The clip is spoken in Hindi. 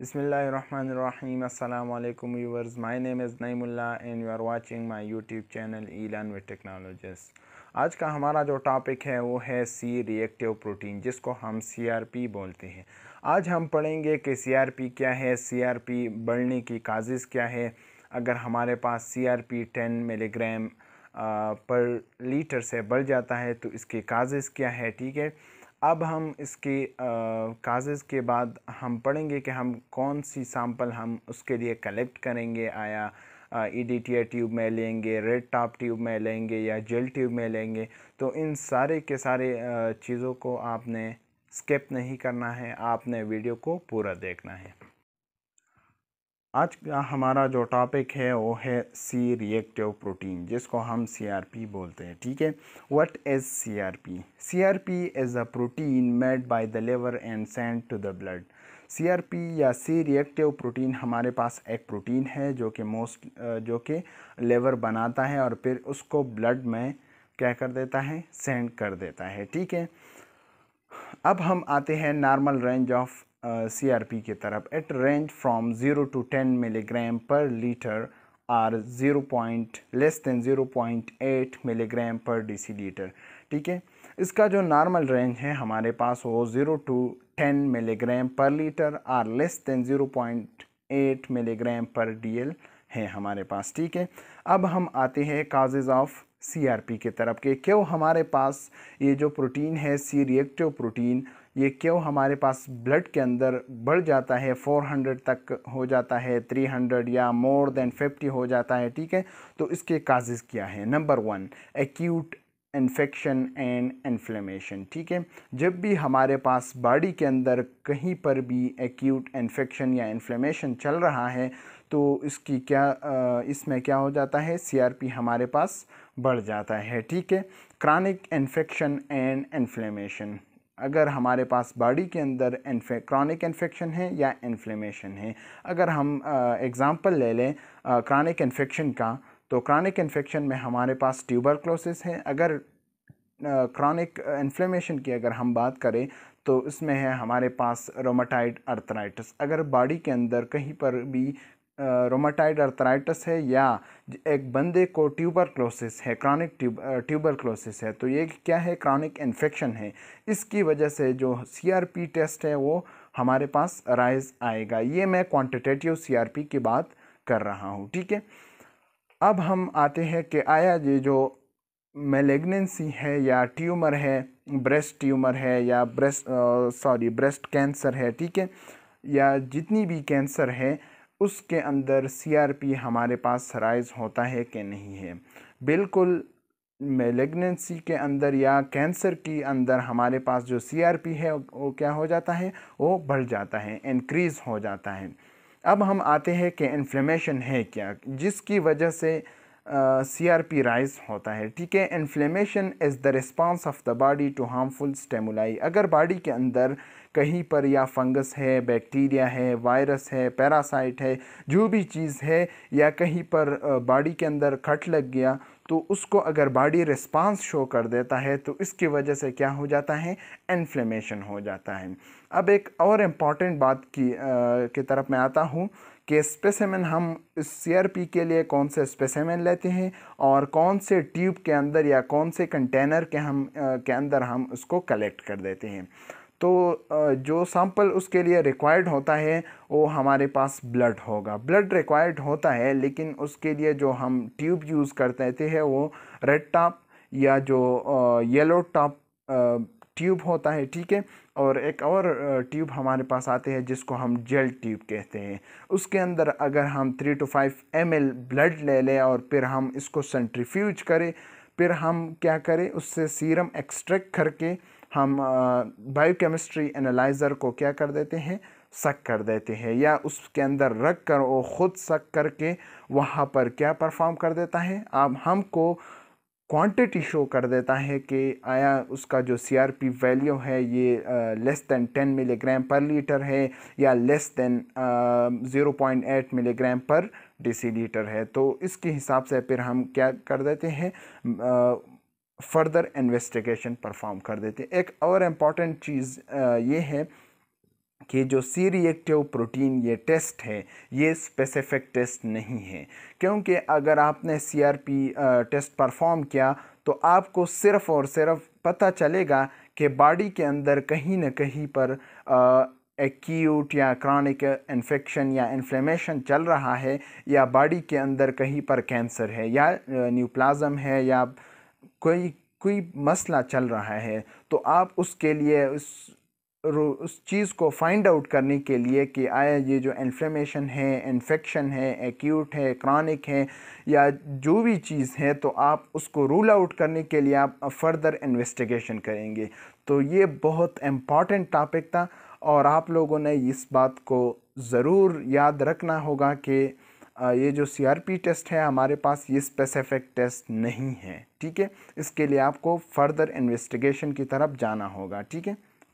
बसमिलीम अल्लाम viewers my name is Naeemullah and you are watching my YouTube channel E learn with technologies आज का हमारा जो टॉपिक है वो है सी रिएक्टिव प्रोटीन जिसको हम सी आर पी बोलते हैं आज हम पढ़ेंगे कि सी आर पी क्या है सी आर पी बढ़ने की काजिज क्या है अगर हमारे पास C R P ten milligram per litre से बढ़ जाता है तो इसके काजिज़ क्या है ठीक है अब हम इसके काजेज़ के बाद हम पढ़ेंगे कि हम कौन सी सैम्पल हम उसके लिए कलेक्ट करेंगे आया ई डी टी ट्यूब में लेंगे रेड टॉप ट्यूब में लेंगे या जेल ट्यूब में लेंगे तो इन सारे के सारे चीज़ों को आपने स्किप नहीं करना है आपने वीडियो को पूरा देखना है आज का हमारा जो टॉपिक है वो है सी रिएक्टिव प्रोटीन जिसको हम सीआरपी बोलते हैं ठीक है what is CRP CRP is a protein made by the liver and send to the blood CRP या सी रिएक्टिव प्रोटीन हमारे पास एक प्रोटीन है जो कि मोस्ट जो कि लेवर बनाता है और फिर उसको ब्लड में क्या कर देता है सेंड कर देता है ठीक है अब हम आते हैं normal range of C R P की तरफ it range from zero to ten milligram per litre or zero point less than zero point eight milligram per litre ठीक है इसका जो नॉर्मल रेंज है हमारे पास वो zero to ten milligram per litre or less than zero point eight milligram per L है हमारे पास ठीक है अब हम आते हैं causes of C R P के तरफ के क्यों हमारे पास ये जो प्रोटीन है सी रिएक्टिव प्रोटीन ये क्यों हमारे पास ब्लड के अंदर बढ़ जाता है 400 तक हो जाता है 300 या मोर देन 50 हो जाता है ठीक है तो इसके काजेज़ क्या है number one acute infection and inflammation ठीक है जब भी हमारे पास बॉडी के अंदर कहीं पर भी एक्यूट इन्फेक्शन या इन्फ्लेमेशन चल रहा है तो इसकी क्या इसमें क्या हो जाता है सीआरपी हमारे पास बढ़ जाता है ठीक है क्रॉनिक इन्फेक्शन एंड इन्फ्लेमेशन अगर हमारे पास बॉडी के अंदर क्रॉनिक इन्फेक्शन है या इन्फ्लेमेशन है अगर हम एग्ज़ाम्पल ले लें क्रॉनिक इन्फेक्शन का तो क्रॉनिक इन्फेक्शन में हमारे पास क्लोसिस है अगर क्रॉनिक इन्फ्लेमेशन की अगर हम बात करें तो उसमें है हमारे पास रोमाटाइड अर्थराइटिस अगर बॉडी के अंदर कहीं पर भी रोमाटाइड अर्थराइटस है या एक बंदे को ट्यूबर क्लोसिस है क्रॉनिक ट्यूब ट्यूबर क्लोसिस है तो ये क्या है क्रॉनिक इन्फेक्शन है इसकी वजह से जो सीआरपी टेस्ट है वो हमारे पास राइज आएगा ये मैं क्वांटिटेटिव सीआरपी की बात कर रहा हूँ ठीक है अब हम आते हैं कि आया ये जो मेलेग्नेंसी है या ट्यूमर है ब्रेस्ट ट्यूमर है या ब्रेस्ट सॉरी ब्रेस्ट कैंसर है ठीक है या जितनी भी कैंसर है उसके अंदर सीआरपी हमारे पास राइज होता है कि नहीं है बिल्कुल मेलेगनेंसी के अंदर या कैंसर के अंदर हमारे पास जो सीआरपी है वो क्या हो जाता है वो बढ़ जाता है इंक्रीज़ हो जाता है अब हम आते हैं कि इन्फ्लेमेशन है क्या जिसकी वजह से सी आर पी राइज होता है ठीक है inflammation is the response of the body to harmful stimuli अगर बॉडी के अंदर कहीं पर या फंगस है बैक्टीरिया है वायरस है पैरासाइट है जो भी चीज़ है या कहीं पर बॉडी के अंदर खट लग गया तो उसको अगर बॉडी रिस्पांस शो कर देता है तो इसकी वजह से क्या हो जाता है इन्फ्लेमेशन हो जाता है अब एक और इम्पॉर्टेंट बात की आ, के तरफ मैं आता हूँ कि स्पेसिमन हम इस सीआरपी के लिए कौन से स्पेसिमन लेते हैं और कौन से ट्यूब के अंदर या कौन से कंटेनर के हम के अंदर हम उसको कलेक्ट कर देते हैं तो जो सैंपल उसके लिए रिक्वायर्ड होता है वो हमारे पास ब्लड होगा ब्लड रिक्वायर्ड होता है लेकिन उसके लिए जो हम ट्यूब यूज़ करते हैं वो रेड टॉप या जो येलो टॉप ट्यूब होता है ठीक है और एक और ट्यूब हमारे पास आते हैं जिसको हम जेल ट्यूब कहते हैं उसके अंदर अगर हम three to five M blood ले लें और फिर हम इसको सेंट्रीफ्यूज करें फिर हम क्या करें उससे सीरम एक्सट्रैक्ट करके हम बायोकेमिस्ट्री एनालाइज़र को क्या कर देते हैं सक कर देते हैं या उसके अंदर रख कर वो ख़ुद सक करके वहाँ पर क्या परफॉर्म कर देता है अब हमको क्वांटिटी शो कर देता है कि आया उसका जो सी आर पी वैल्यू है ये less than ten milligram per litre है या less than zero point eight milligram per litre है तो इसके हिसाब से फिर हम क्या कर देते हैं फर्दर इन्वेस्टिगेशन परफॉर्म कर देते हैं एक और इम्पॉर्टेंट चीज़ आ, ये है कि जो सी रिएक्टिव प्रोटीन ये टेस्ट है ये स्पेसिफिक टेस्ट नहीं है क्योंकि अगर आपने सी टेस्ट परफॉर्म किया तो आपको सिर्फ़ और सिर्फ पता चलेगा कि बॉडी के अंदर कहीं ना कहीं पर एक्यूट या क्रॉनिक इन्फेक्शन या इन्फ्लेमेशन चल रहा है या बॉडी के अंदर कहीं पर कैंसर है या न्यूप्लाज़म है या कोई कोई मसला चल रहा है तो आप उसके लिए उस उस चीज़ को फाइंड आउट करने के लिए कि आया ये जो इन्फ्लेमेशन है इन्फेक्शन है एक्यूट है क्रॉनिक है या जो भी चीज़ है तो आप उसको रूल आउट करने के लिए आप फर्दर इन्वेस्टिगेशन करेंगे तो ये बहुत इम्पॉर्टेंट टॉपिक था और आप लोगों ने इस बात को ज़रूर याद रखना होगा कि ये जो पी टेस्ट है हमारे पास ये स्पेसिफिक टेस्ट नहीं है ठीक है इसके लिए आपको फर्दर इन्वेस्टिगेशन की तरफ जाना होगा ठीक है